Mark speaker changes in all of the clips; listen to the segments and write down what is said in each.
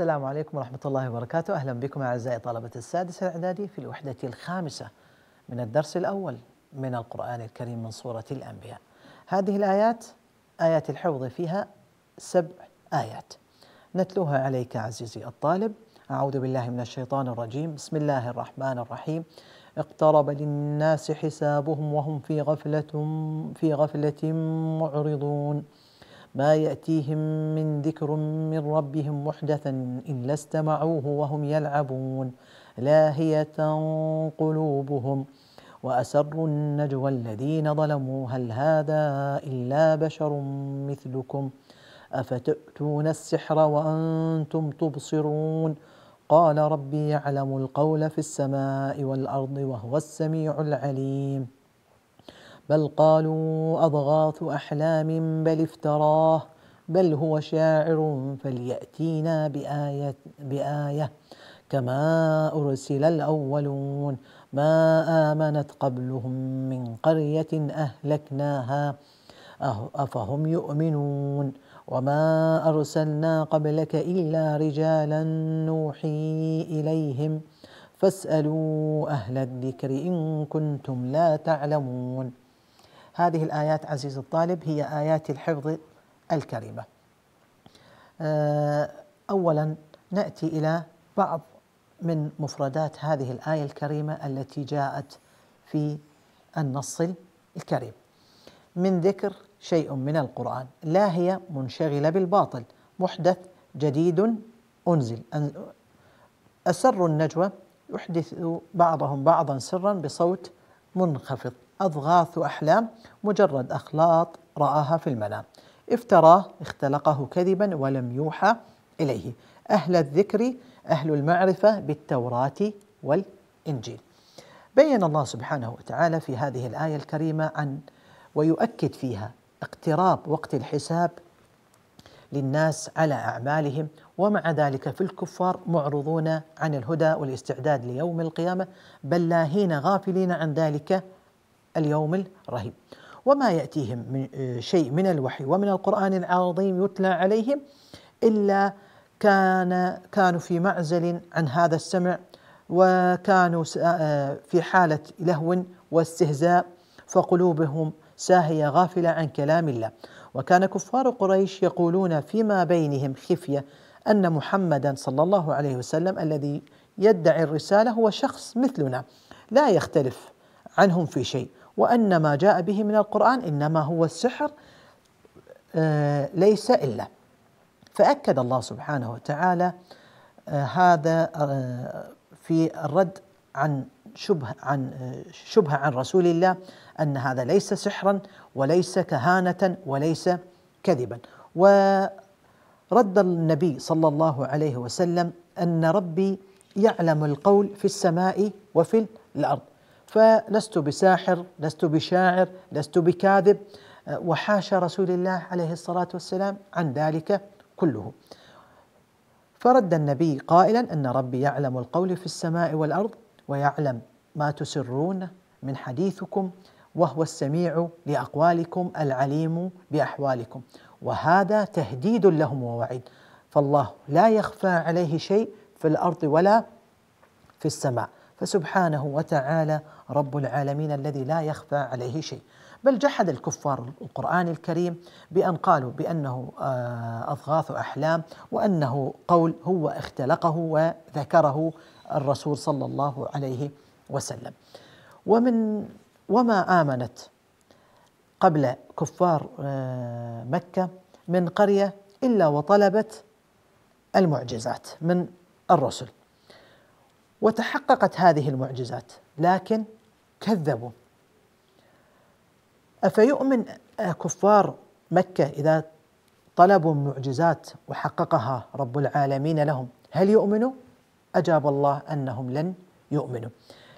Speaker 1: السلام عليكم ورحمة الله وبركاته أهلا بكم أعزائي طلبة السادس الإعدادي في الوحدة الخامسة من الدرس الأول من القرآن الكريم من سورة الأنبياء هذه الآيات آيات الحفظ فيها سبع آيات نتلوها عليك عزيزي الطالب أعوذ بالله من الشيطان الرجيم بسم الله الرحمن الرحيم اقترب للناس حسابهم وهم في غفلة في غفلة معرضون ما يأتيهم من ذكر من ربهم محدثا إلا استمعوه وهم يلعبون لاهية قلوبهم وأسروا النجوى الذين ظلموا هل هذا إلا بشر مثلكم أفتأتون السحر وأنتم تبصرون قال ربي يعلم القول في السماء والأرض وهو السميع العليم بل قالوا اضغاث احلام بل افتراه بل هو شاعر فلياتينا بايه بايه كما ارسل الاولون ما امنت قبلهم من قريه اهلكناها أه- افهم يؤمنون وما ارسلنا قبلك الا رجالا نوحي اليهم فاسالوا اهل الذكر ان كنتم لا تعلمون هذه الآيات عزيزي الطالب هي آيات الحفظ الكريمة آه، أولا نأتي إلى بعض من مفردات هذه الآية الكريمة التي جاءت في النص الكريم من ذكر شيء من القرآن لا هي منشغلة بالباطل محدث جديد أنزل أسر النجوى يحدث بعضهم بعضا سرا بصوت منخفض أضغاث وأحلام مجرد أخلاط رآها في المنام افتراه اختلقه كذبا ولم يوحى إليه أهل الذكر أهل المعرفة بالتوراة والإنجيل بين الله سبحانه وتعالى في هذه الآية الكريمة عن ويؤكد فيها اقتراب وقت الحساب للناس على أعمالهم ومع ذلك في الكفار معرضون عن الهدى والاستعداد ليوم القيامة بل لاهين غافلين عن ذلك اليوم الرهيب وما يأتيهم من آه، شيء من الوحي ومن القرآن العظيم يتلى عليهم إلا كان كانوا في معزل عن هذا السمع وكانوا آه، في حالة لهو واستهزاء فقلوبهم ساهية غافلة عن كلام الله وكان كفار قريش يقولون فيما بينهم خفية أن محمدا صلى الله عليه وسلم الذي يدعي الرسالة هو شخص مثلنا لا يختلف عنهم في شيء وأن ما جاء به من القرآن إنما هو السحر آه، ليس إلا فأكد الله سبحانه وتعالى آه، هذا آه، في الرد عن شبه عن شبهة عن رسول الله أن هذا ليس سحرا وليس كهانة وليس كذبا ورد النبي صلى الله عليه وسلم أن ربي يعلم القول في السماء وفي الأرض فلست بساحر لست بشاعر لست بكاذب أه، وحاشى رسول الله عليه الصلاة والسلام عن ذلك كله فرد النبي قائلا أن ربي يعلم القول في السماء والأرض ويعلم ما تسرون من حديثكم وهو السميع لأقوالكم العليم بأحوالكم وهذا تهديد لهم ووعيد فالله لا يخفى عليه شيء في الأرض ولا في السماء فسبحانه وتعالى رب العالمين الذي لا يخفى عليه شيء بل جحد الكفار القرآن الكريم بأن قالوا بأنه آه، أضغاث أحلام وأنه قول هو اختلقه وذكره الرسول صلى الله عليه وسلم ومن وما آمنت قبل كفار آه، مكة من قرية إلا وطلبت المعجزات من الرسل وتحققت هذه المعجزات لكن كذبوا أفيؤمن كفار مكة إذا طلبوا معجزات وحققها رب العالمين لهم هل يؤمنوا؟ أجاب الله أنهم لن يؤمنوا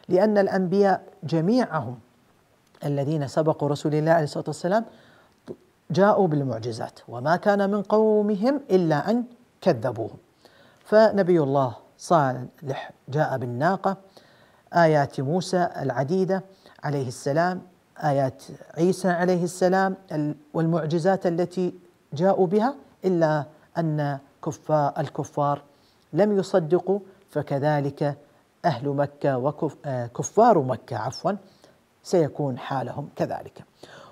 Speaker 1: لأن الأنبياء جميعهم الذين سبقوا رسول الله عليه الصلاة والسلام جاءوا بالمعجزات وما كان من قومهم إلا أن كذبوهم فنبي الله صالح جاء بالناقة آيات موسى العديدة عليه السلام آيات عيسى عليه السلام والمعجزات التي جاءوا بها إلا أن كفار الكفار لم يصدقوا فكذلك أهل مكة وكفار آه، مكة عفوا سيكون حالهم كذلك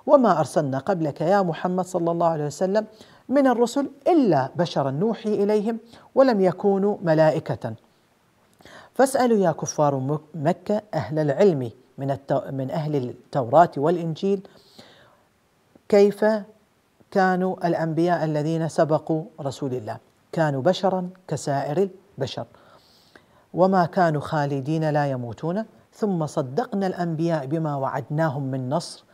Speaker 1: وما أرسلنا قبلك يا محمد صلى الله عليه وسلم من الرسل إلا بشرا نوحي إليهم ولم يكونوا ملائكة فاسألوا يا كفار مكة أهل العلم من, التو من أهل التوراة والإنجيل كيف كانوا الأنبياء الذين سبقوا رسول الله كانوا بشرا كسائر البشر وما كانوا خالدين لا يموتون ثم صدقنا الأنبياء بما وعدناهم من نصر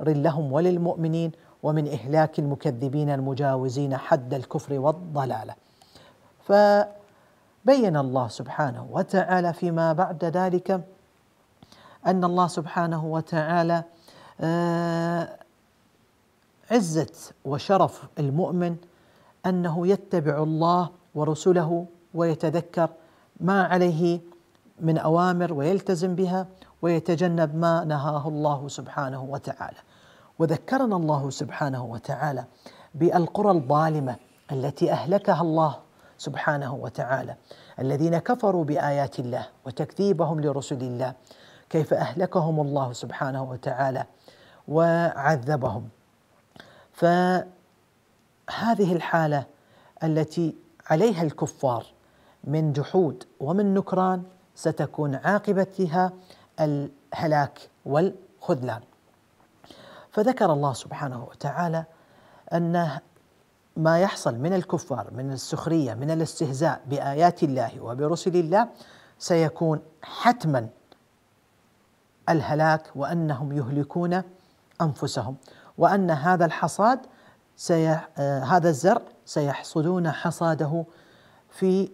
Speaker 1: لهم وللمؤمنين ومن إهلاك المكذبين المجاوزين حد الكفر والضلالة ف بين الله سبحانه وتعالى فيما بعد ذلك ان الله سبحانه وتعالى آه، عزه وشرف المؤمن انه يتبع الله ورسله ويتذكر ما عليه من اوامر ويلتزم بها ويتجنب ما نهاه الله سبحانه وتعالى وذكرنا الله سبحانه وتعالى بالقرى الظالمه التي اهلكها الله سبحانه وتعالى الذين كفروا بايات الله وتكذيبهم لرسل الله كيف اهلكهم الله سبحانه وتعالى وعذبهم فهذه الحاله التي عليها الكفار من جحود ومن نكران ستكون عاقبتها الهلاك والخذلان فذكر الله سبحانه وتعالى ان ما يحصل من الكفار من السخريه من الاستهزاء بايات الله وبرسل الله سيكون حتما الهلاك وانهم يهلكون انفسهم وان هذا الحصاد سي هذا الزرع سيحصدون حصاده في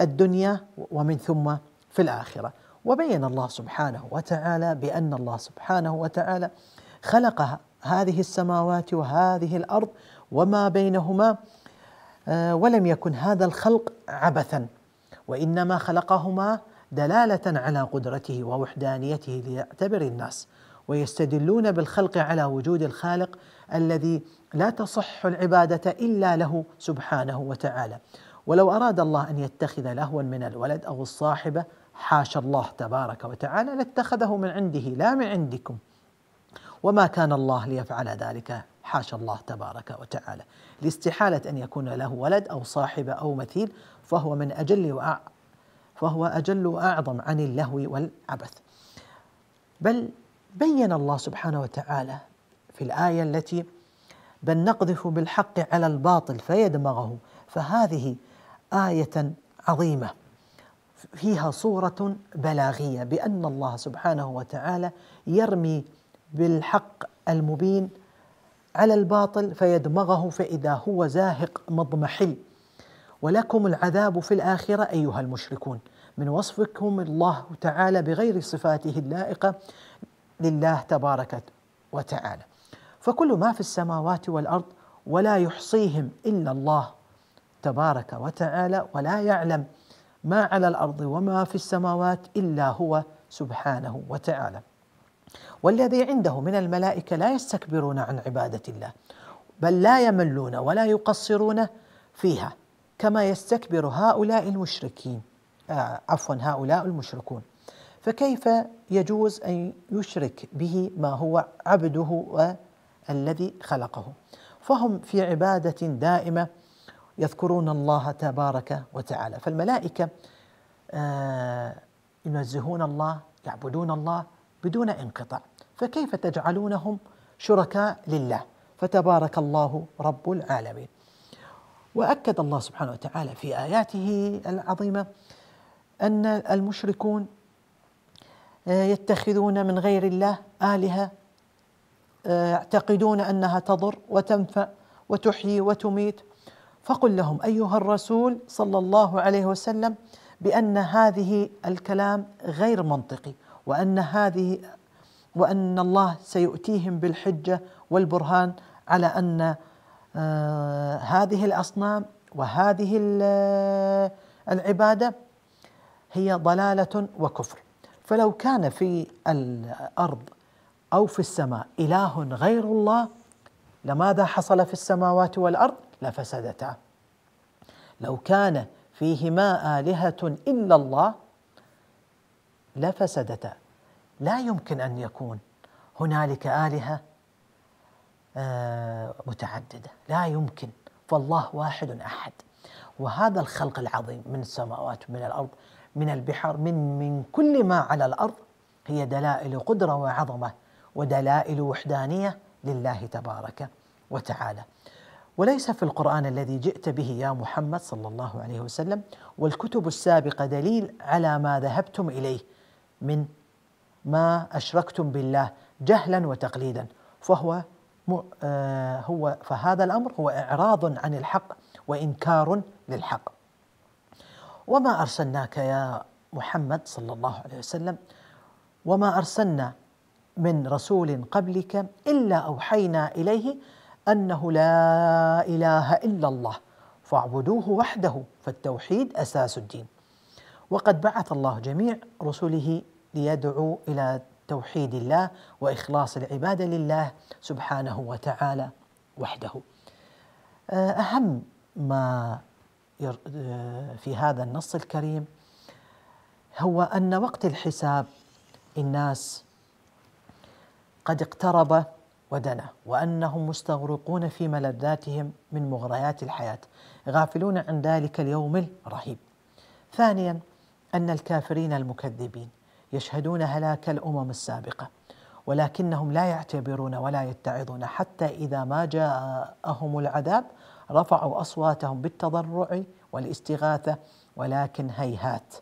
Speaker 1: الدنيا ومن ثم في الاخره وبين الله سبحانه وتعالى بان الله سبحانه وتعالى خلق هذه السماوات وهذه الارض وما بينهما آه، ولم يكن هذا الخلق عبثا وانما خلقهما دلاله على قدرته ووحدانيته ليعتبر الناس ويستدلون بالخلق على وجود الخالق الذي لا تصح العباده الا له سبحانه وتعالى ولو اراد الله ان يتخذ لهوا من الولد او الصاحبه حاشا الله تبارك وتعالى لاتخذه من عنده لا من عندكم وما كان الله ليفعل ذلك حاشا الله تبارك وتعالى لاستحالة أن يكون له ولد أو صاحب أو مثيل فهو من أجل وأع فهو أجل وأعظم عن اللهو والعبث بل بين الله سبحانه وتعالى في الآية التي بل نقذف بالحق على الباطل فيدمغه فهذه آية عظيمة فيها صورة بلاغية بأن الله سبحانه وتعالى يرمي بالحق المبين على الباطل فيدمغه فإذا هو زاهق مضمحل ولكم العذاب في الآخرة أيها المشركون من وصفكم الله تعالى بغير صفاته اللائقة لله تبارك وتعالى فكل ما في السماوات والأرض ولا يحصيهم إلا الله تبارك وتعالى ولا يعلم ما على الأرض وما في السماوات إلا هو سبحانه وتعالى والذي عنده من الملائكة لا يستكبرون عن عبادة الله بل لا يملون ولا يقصرون فيها كما يستكبر هؤلاء المشركين آه عفوا هؤلاء المشركون فكيف يجوز أن يشرك به ما هو عبده والذي خلقه فهم في عبادة دائمة يذكرون الله تبارك وتعالى فالملائكة آه ينزهون الله يعبدون الله بدون انقطاع فكيف تجعلونهم شركاء لله فتبارك الله رب العالمين واكد الله سبحانه وتعالى في اياته العظيمه ان المشركون آه، يتخذون من غير الله الهه آه، يعتقدون انها تضر وتنفع وتحيي وتميت فقل لهم ايها الرسول صلى الله عليه وسلم بان هذه الكلام غير منطقي وأن هذه وأن الله سيؤتيهم بالحجة والبرهان على أن آه، هذه الأصنام وهذه آه، العبادة هي ضلالة وكفر فلو كان في الأرض أو في السماء إله غير الله لماذا حصل في السماوات والأرض لفسدتا لو كان فيهما آلهة إلا الله لا فسدتا لا يمكن ان يكون هنالك الهه آه، متعدده لا يمكن فالله واحد احد وهذا الخلق العظيم من السماوات ومن الارض من البحر من من كل ما على الارض هي دلائل قدره وعظمه ودلائل وحدانيه لله تبارك وتعالى. وليس في القران الذي جئت به يا محمد صلى الله عليه وسلم والكتب السابقه دليل على ما ذهبتم اليه من ما أشركتم بالله جهلا وتقليدا فهو آه، هو فهذا الأمر هو إعراض عن الحق وإنكار للحق وما أرسلناك يا محمد صلى الله عليه وسلم وما أرسلنا من رسول قبلك إلا أوحينا إليه أنه لا إله إلا الله فاعبدوه وحده فالتوحيد أساس الدين وقد بعث الله جميع رسله ليدعو الى توحيد الله واخلاص العباده لله سبحانه وتعالى وحده. آه، اهم ما آه، في هذا النص الكريم هو ان وقت الحساب الناس قد اقترب ودنا وانهم مستغرقون في ملذاتهم من مغريات الحياه غافلون عن ذلك اليوم الرهيب. ثانيا ان الكافرين المكذبين يشهدون هلاك الامم السابقه ولكنهم لا يعتبرون ولا يتعظون حتى اذا ما جاءهم العذاب رفعوا اصواتهم بالتضرع والاستغاثه ولكن هيهات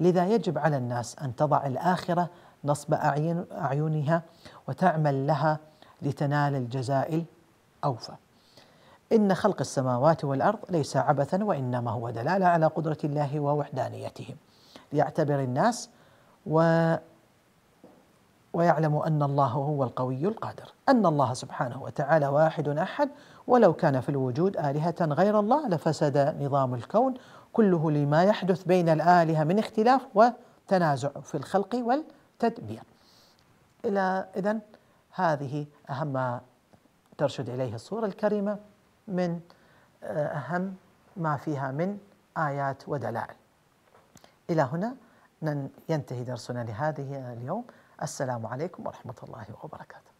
Speaker 1: لذا يجب على الناس ان تضع الاخره نصب أعين أعينها وتعمل لها لتنال الجزاء الأوفى إن خلق السماوات والأرض ليس عبثا وإنما هو دلالة على قدرة الله ووحدانيته ليعتبر الناس و ويعلم ان الله هو القوي القادر، ان الله سبحانه وتعالى واحد احد ولو كان في الوجود الهه غير الله لفسد نظام الكون كله لما يحدث بين الالهه من اختلاف وتنازع في الخلق والتدبير. الى اذا هذه اهم ما ترشد اليه الصوره الكريمه من آه، اهم ما فيها من ايات ودلائل. الى هنا ينتهي درسنا لهذه اليوم السلام عليكم ورحمة الله وبركاته